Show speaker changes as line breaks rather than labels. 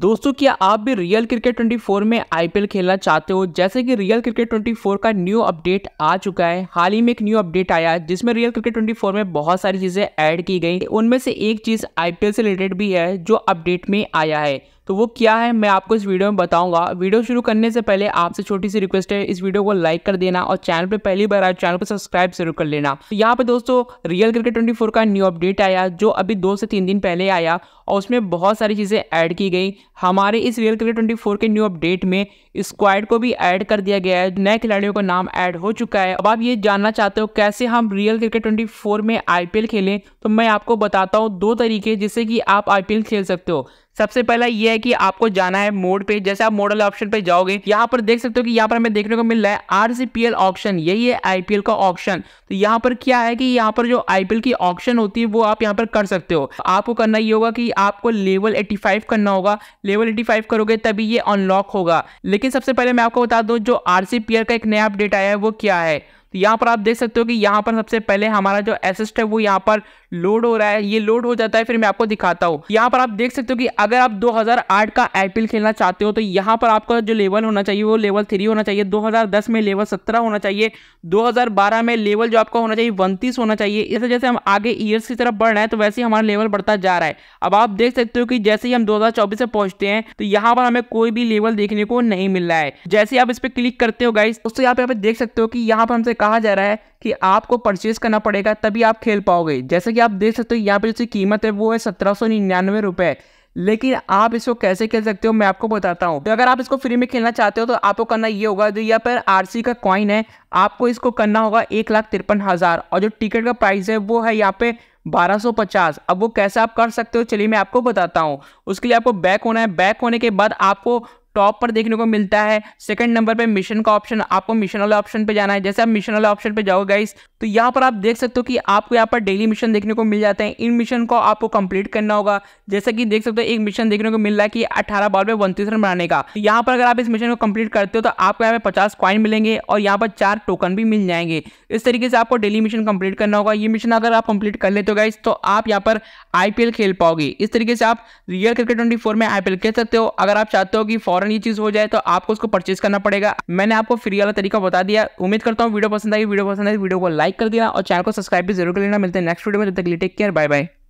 दोस्तों क्या आप भी रियल क्रिकेट 24 में आईपीएल खेलना चाहते हो जैसे कि रियल क्रिकेट 24 का न्यू अपडेट आ चुका है हाल ही में एक न्यू अपडेट आया जिसमें रियल क्रिकेट 24 में बहुत सारी चीज़ें ऐड की गई उनमें से एक चीज़ आईपीएल से रिलेटेड भी है जो अपडेट में आया है तो वो क्या है मैं आपको इस वीडियो में बताऊंगा वीडियो शुरू करने से पहले आपसे छोटी सी रिक्वेस्ट है इस वीडियो को लाइक कर देना और चैनल पर पहली बार आए चैनल पर सब्सक्राइब जरूर कर लेना तो यहाँ पे दोस्तों रियल क्रिकेट ट्वेंटी का न्यू अपडेट आया जो अभी दो से तीन दिन पहले आया और उसमें बहुत सारी चीज़ें ऐड की गई हमारे इस रियल क्रिकेट ट्वेंटी के न्यू अपडेट में स्क्वाड को भी ऐड कर दिया गया है नए खिलाड़ियों का नाम ऐड हो चुका है अब आप ये जानना चाहते हो कैसे हम रियल क्रिकेट ट्वेंटी में आई खेलें तो मैं आपको बताता हूँ दो तरीके जिससे कि आप आई खेल सकते हो सबसे पहला ये है कि आपको जाना है मोड पे जैसे आप मोडल ऑप्शन पे जाओगे यहाँ पर देख सकते हो कि यहाँ पर हमें देखने को मिल रहा है आरसीपीएल ऑप्शन यही है आईपीएल का ऑप्शन तो यहाँ पर क्या है कि यहाँ पर जो आईपीएल की ऑप्शन होती है वो आप यहाँ पर कर सकते हो आपको करना ये होगा कि आपको लेवल 85 करना होगा लेवल 85 करोगे तभी ये अनलॉक होगा लेकिन सबसे पहले मैं आपको बता दूँ जो आर का एक नया अपडेट आया है वो क्या है तो यहाँ पर आप देख सकते हो कि यहाँ पर सबसे पहले हमारा जो एसिस्ट है वो यहाँ पर लोड हो रहा है ये लोड हो जाता है फिर मैं आपको दिखाता हूँ यहाँ पर आप देख सकते हो कि अगर आप 2008 का आईपीएल खेलना चाहते हो तो यहाँ पर आपका जो लेवल होना चाहिए वो लेवल थ्री होना चाहिए 2010 में लेवल 17 होना चाहिए 2012 में लेवल जो आपका होना चाहिए उनतीस होना चाहिए इस वजह से हम आगे ईयर्स की तरफ बढ़ रहे हैं तो वैसे ही हमारा लेवल बढ़ता जा रहा है अब आप देख सकते हो कि जैसे ही हम दो से पहुंचते हैं तो यहाँ पर हमें कोई भी लेवल देखने को नहीं मिल रहा है जैसे आप इस पर क्लिक करते हो गाइस उससे यहाँ पे देख सकते हो कि यहाँ पर हमसे कहा जा रहा है कि आपको परचेज करना पड़ेगा तभी आप खेल पाओगे जैसे कि आप देख सकते हो यहाँ पर जो कीमत है वो है सत्रह सौ निन्यानवे रुपये लेकिन आप इसको कैसे खेल सकते हो मैं आपको बताता हूँ तो अगर आप इसको फ्री में खेलना चाहते हो तो आपको करना ये होगा जो यहाँ पर आरसी का कॉइन है आपको इसको करना होगा एक लाख तिरपन हज़ार और जो टिकट का प्राइस है वो है यहाँ पे बारह सौ पचास अब वो कैसे आप कर सकते हो चलिए मैं आपको बताता हूँ उसके लिए आपको बैक होना है बैक होने के बाद आपको टॉप पर देखने को मिलता है सेकंड नंबर पे मिशन का ऑप्शन आपको मिशन वाले ऑप्शन पे जाना है जैसे आप मिशन वाले ऑप्शन पे जाओ गाइस तो यहाँ पर आप देख सकते हो कि आपको यहाँ पर डेली मिशन देखने को मिल जाते हैं इन मिशन को आपको कंप्लीट करना होगा जैसे कि देख सकते हो एक मिशन देखने को मिल रहा है कि अठारह बॉल पे उनतीस रन बनाने का तो यहाँ पर अगर आप इस मिशन को कंप्लीट करते हो तो आपको यहाँ पे पचास क्वाइन मिलेंगे और यहाँ पर चार टोकन भी मिल जाएंगे इस तरीके से आपको डेली मिशन कंप्लीट करना होगा ये मिशन अगर आप कंप्लीट कर लेते हो गाइस तो आप यहाँ पर आईपीएल खेल पाओगे इस तरीके से आप रियल क्रिकेट ट्वेंटी में आईपीएल खेल सकते हो अगर आप चाहते हो कि फॉर फ़ौरन ये चीज़ हो जाए तो आपको उसको परचेज करना पड़ेगा मैंने आपको फ्री वाला तरीका बता दिया उम्मीद करता हूँ वीडियो पसंद आई वीडियो पसंद आई वीडियो को लाइक कर दिया और चैनल को सब्सक्राइब भी जरूर कर लेना मिलते हैं नेक्स्ट वीडियो में जब तक लिए टेक केयर बाय बाय